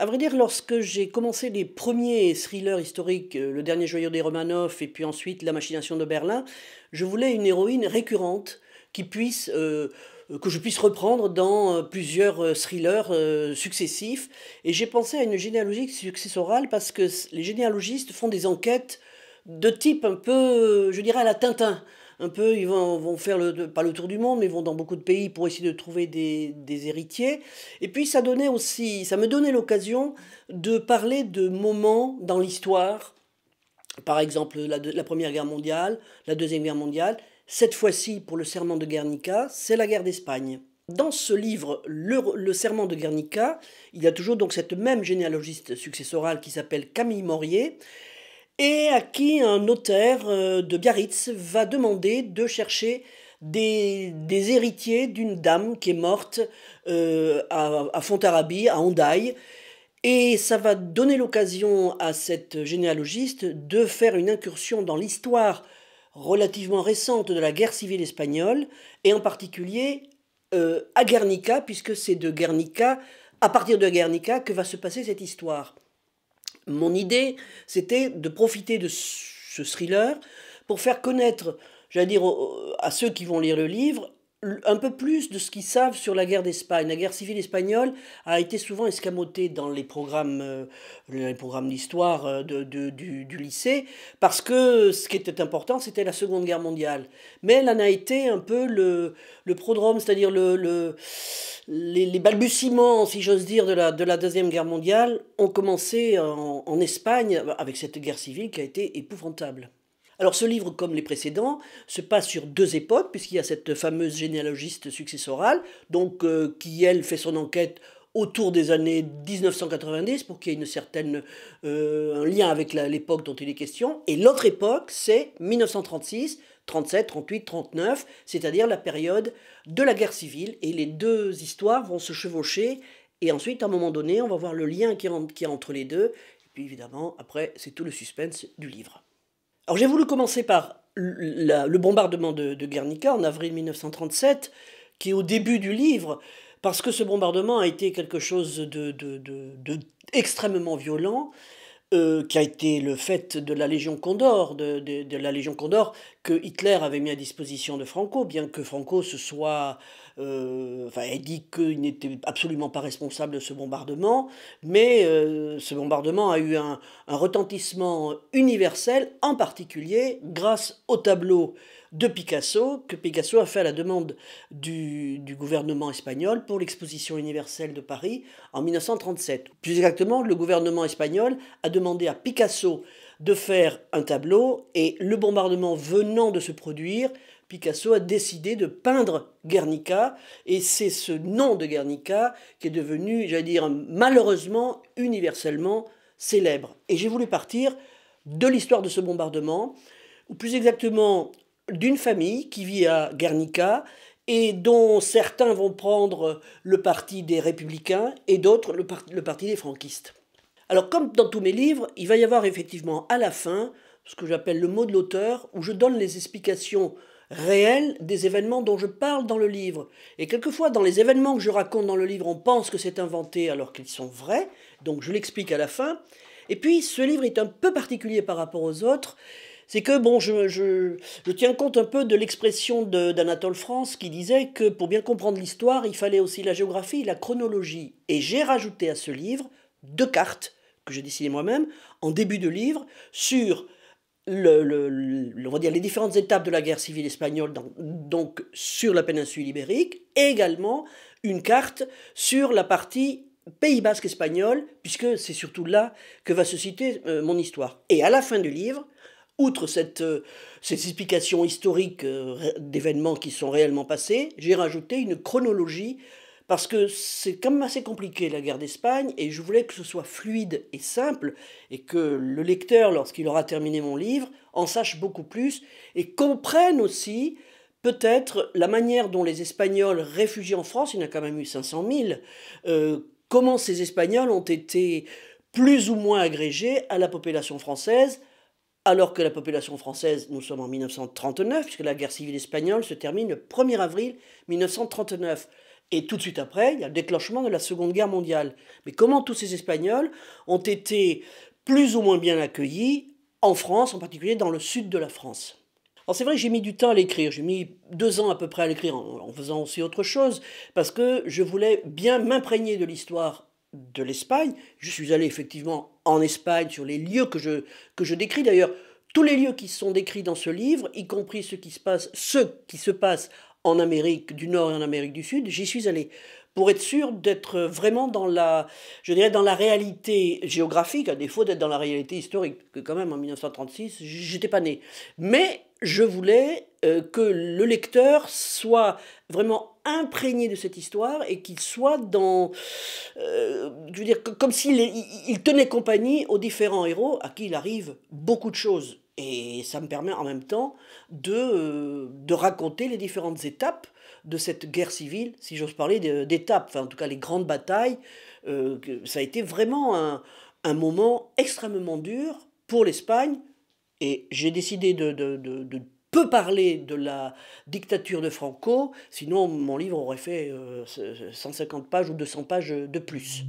À vrai dire, lorsque j'ai commencé les premiers thrillers historiques, euh, Le Dernier Joyeux des Romanov et puis ensuite La Machination de Berlin, je voulais une héroïne récurrente qui puisse, euh, euh, que je puisse reprendre dans plusieurs thrillers successifs. Et j'ai pensé à une généalogie successorale parce que les généalogistes font des enquêtes de type un peu, je dirais, à la Tintin un peu, ils vont, faire, le, pas le tour du monde, mais ils vont dans beaucoup de pays pour essayer de trouver des, héritiers. Et puis ça, donnait aussi, ça me donnait l'occasion de parler de moments dans l'histoire, par exemple la, Première Guerre mondiale, la Deuxième Guerre mondiale. Cette fois-ci, pour le serment de Guernica, c'est la guerre d'Espagne. Dans ce livre, le, serment de Guernica, il y a toujours donc cette même généalogiste successorale qui s'appelle Camille Morier, et à qui un notaire euh, de Biarritz va demander de chercher des, héritiers d'une dame qui est morte euh, à, Fontarabie, à Hondaï. Et ça va donner l'occasion à cette généalogiste de faire une incursion dans l'histoire relativement récente de la guerre civile espagnole, et en particulier euh, à Guernica, puisque c'est de Guernica, à partir de Guernica, que va se passer cette histoire. Mon idée, c'était de profiter de ce thriller pour faire connaître, j'allais dire, à ceux qui vont lire le livre, un peu plus de ce qu'ils savent sur la guerre d'Espagne. La guerre civile espagnole a été souvent escamotée dans les programmes, euh, programmes d'histoire euh, du, lycée, parce que ce qui était important, c'était la Seconde Guerre mondiale. Mais elle en a été un peu le, le prodrome, c'est-à-dire le, les, balbutiements, si j'ose dire, de la, Deuxième Guerre mondiale ont commencé en Espagne avec cette guerre civile qui a été épouvantable. Alors ce livre, comme les précédents, se passe sur deux époques, puisqu'il y a cette fameuse généalogiste successorale, donc euh, qui, elle, fait son enquête autour des années 1990 pour qu'il y ait une certaine, euh, un lien avec l'époque dont il est question. Et l'autre époque, c'est 1936, 37, 38, 39, c'est-à-dire la période de la guerre civile. Et les deux histoires vont se chevaucher. Et ensuite, à un moment donné, on va voir le lien qu'il y a entre les deux. Et puis évidemment, après, c'est tout le suspense du livre. Alors j'ai voulu commencer par le bombardement de, Guernica en avril 1937, qui est au début du livre, parce que ce bombardement a été quelque chose de, extrêmement violent. Euh, qui a été le fait de la Légion Condor, de, de, la Légion Condor que Hitler avait mis à disposition de Franco, bien que Franco se soit euh, enfin, elle dit qu'il n'était absolument pas responsable de ce bombardement, mais euh, ce bombardement a eu un, retentissement universel, en particulier grâce au tableau de Picasso, que Picasso a fait à la demande du, du, gouvernement espagnol pour l'exposition universelle de Paris en 1937. Plus exactement, le gouvernement espagnol a demandé à Picasso de faire un tableau et le bombardement venant de se produire, Picasso a décidé de peindre Guernica et c'est ce nom de Guernica qui est devenu, j'allais dire malheureusement, universellement célèbre. Et j'ai voulu partir de l'histoire de ce bombardement, ou plus exactement d'une famille qui vit à Guernica et dont certains vont prendre le parti des républicains et d'autres le, le parti des franquistes. Alors, comme dans tous mes livres, il va y avoir effectivement à la fin ce que j'appelle le mot de l'auteur, où je donne les explications réelles des événements dont je parle dans le livre. Et quelquefois, dans les événements que je raconte dans le livre, on pense que c'est inventé alors qu'ils sont vrais, donc je l'explique à la fin. Et puis, ce livre est un peu particulier par rapport aux autres. C'est que, bon, je, tiens compte un peu de l'expression d'Anatole France qui disait que pour bien comprendre l'histoire, il fallait aussi la géographie la chronologie. Et j'ai rajouté à ce livre deux cartes que j'ai décidé moi-même, en début de livre, sur le, on va dire les différentes étapes de la guerre civile espagnole, donc sur la péninsule ibérique, et également une carte sur la partie Pays basque espagnol, puisque c'est surtout là que va se citer euh, mon histoire. Et à la fin du livre, outre cette, euh, cette explication historique euh, d'événements qui sont réellement passés, j'ai rajouté une chronologie parce que c'est quand même assez compliqué la guerre d'Espagne, et je voulais que ce soit fluide et simple, et que le lecteur, lorsqu'il aura terminé mon livre, en sache beaucoup plus, et comprenne aussi peut-être la manière dont les Espagnols réfugiés en France, il y en a quand même eu 500 000, euh, comment ces Espagnols ont été plus ou moins agrégés à la population française, alors que la population française, nous sommes en 1939, puisque la guerre civile espagnole se termine le 1er avril 1939. Et tout de suite après, il y a le déclenchement de la Seconde Guerre mondiale. Mais comment tous ces Espagnols ont été plus ou moins bien accueillis en France, en particulier dans le sud de la France alors c'est vrai que j'ai mis du temps à l'écrire, j'ai mis deux ans à peu près à l'écrire en, faisant aussi autre chose, parce que je voulais bien m'imprégner de l'histoire de l'Espagne. Je suis allé effectivement en Espagne sur les lieux que je, que je décris d'ailleurs. Tous les lieux qui sont décrits dans ce livre, y compris ce qui se passe, ceux qui se passent en Amérique du Nord et en Amérique du Sud, j'y suis allé pour être sûr d'être vraiment dans la, je dirais, dans la réalité géographique, à défaut d'être dans la réalité historique, que quand même en 1936, j'étais pas né. Mais je voulais euh, que le lecteur soit vraiment imprégné de cette histoire et qu'il soit dans, euh, je veux dire, comme s'il il tenait compagnie aux différents héros à qui il arrive beaucoup de choses et ça me permet en même temps de, euh, de raconter les différentes étapes de cette guerre civile, si j'ose parler d'étapes, enfin en tout cas les grandes batailles. Euh, ça a été vraiment un, un moment extrêmement dur pour l'Espagne. Et j'ai décidé de, de, peu parler de la dictature de Franco, sinon mon livre aurait fait 150 euh, pages ou 200 pages de plus.